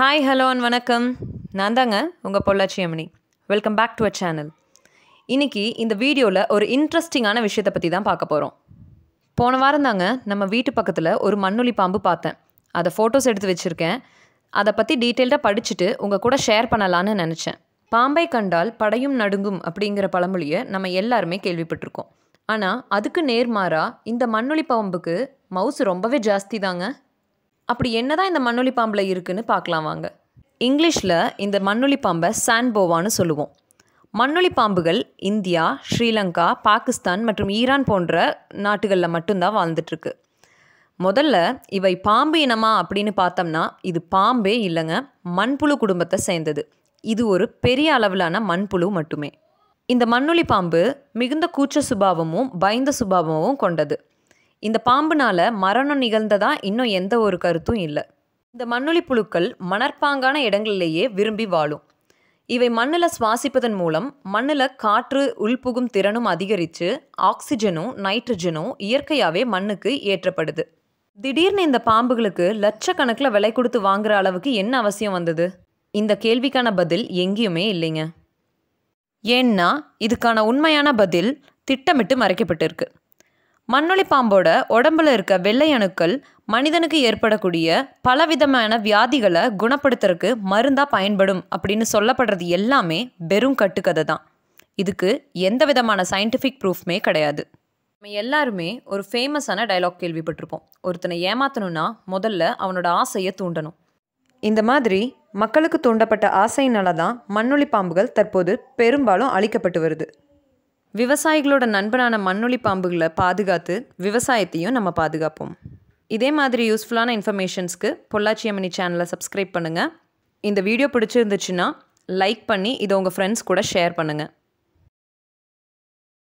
hi hello and வணக்கம் நான் தாங்க உங்கள் பொள்ளாச்சி அம்மணி welcome back to a channel இன்றைக்கி இந்த வீடியோவில் ஒரு இன்ட்ரெஸ்டிங்கான விஷயத்தை பற்றி தான் பார்க்க போகிறோம் போன வாரம் தாங்க நம்ம வீட்டு பக்கத்தில் ஒரு மண்ணுளி பாம்பு பார்த்தேன் அதை ஃபோட்டோஸ் எடுத்து வச்சுருக்கேன் அதை பற்றி டீட்டெயில்டாக படிச்சுட்டு உங்கள் கூட ஷேர் பண்ணலான்னு நினச்சேன் பாம்பை கண்டால் படையும் நடுங்கும் அப்படிங்கிற பழமொழியை நம்ம எல்லாருமே கேள்விப்பட்டிருக்கோம் ஆனால் அதுக்கு நேர்மாறாக இந்த மண்ணுளி பாம்புக்கு மவுஸ் ரொம்பவே ஜாஸ்தி தாங்க அப்படி என்னதான் இந்த மண்ணொலி பாம்பில் இருக்குன்னு பார்க்கலாம் வாங்க இங்கிலீஷில் இந்த மண்ணொலி பாம்பை சான்போவான்னு சொல்லுவோம் மண்ணொலி பாம்புகள் இந்தியா ஸ்ரீலங்கா பாகிஸ்தான் மற்றும் ஈரான் போன்ற நாட்டுகளில் மட்டும்தான் வாழ்ந்துட்டுருக்கு முதல்ல இவை பாம்பு இனமா அப்படின்னு பார்த்தோம்னா இது பாம்பே இல்லைங்க மண்புழு குடும்பத்தை சேர்ந்தது இது ஒரு பெரிய அளவிலான மண்புழு மட்டுமே இந்த மண்ணுளி பாம்பு மிகுந்த கூச்ச சுபாவமும் பயந்த சுபாவமும் கொண்டது இந்த பாம்புனால் மரணம் நிகழ்ந்ததா இன்னும் எந்த ஒரு கருத்தும் இல்லை இந்த மண்ணொலி புழுக்கள் மணற்பாங்கான இடங்களிலேயே விரும்பி வாழும் இவை மண்ணில் சுவாசிப்பதன் மூலம் மண்ணில் காற்று உள்புகும் திறனும் அதிகரித்து ஆக்சிஜனும் நைட்ரஜனும் இயற்கையாகவே மண்ணுக்கு ஏற்றப்படுது திடீர்னு இந்த பாம்புகளுக்கு லட்சக்கணக்கில் விலை கொடுத்து வாங்குற அளவுக்கு என்ன அவசியம் வந்தது இந்த கேள்விக்கான பதில் எங்கேயுமே இல்லைங்க ஏன்னா இதுக்கான உண்மையான பதில் திட்டமிட்டு மறைக்கப்பட்டிருக்கு மண்ணொலி பாம்போட உடம்புல இருக்க வெள்ளை அணுக்கள் மனிதனுக்கு ஏற்படக்கூடிய பலவிதமான வியாதிகளை குணப்படுத்துறதுக்கு மருந்தாக பயன்படும் அப்படின்னு சொல்லப்படுறது எல்லாமே வெறும் கட்டுக்கதை தான் இதுக்கு எந்த விதமான சயின்டிஃபிக் ப்ரூஃப்மே கிடையாது நம்ம எல்லாருமே ஒரு ஃபேமஸான டைலாக் கேள்விப்பட்டிருப்போம் ஒருத்தனை ஏமாத்தணும்னா முதல்ல அவனோட ஆசையை தூண்டணும் இந்த மாதிரி மக்களுக்கு தூண்டப்பட்ட ஆசையினால தான் மண்ணொலி பாம்புகள் தற்போது பெரும்பாலும் அழிக்கப்பட்டு வருது விவசாயிகளோட நண்பனான மண்ணொலி பாம்புகளை பாதுகாத்து விவசாயத்தையும் நம்ம பாதுகாப்போம் இதே மாதிரி யூஸ்ஃபுல்லான இன்ஃபர்மேஷன்ஸ்க்கு பொள்ளாச்சி அம்மனி சேனலை சப்ஸ்கிரைப் பண்ணுங்கள் இந்த வீடியோ பிடிச்சிருந்துச்சுன்னா லைக் பண்ணி இதை உங்கள் ஃப்ரெண்ட்ஸ் கூட ஷேர் பண்ணுங்கள்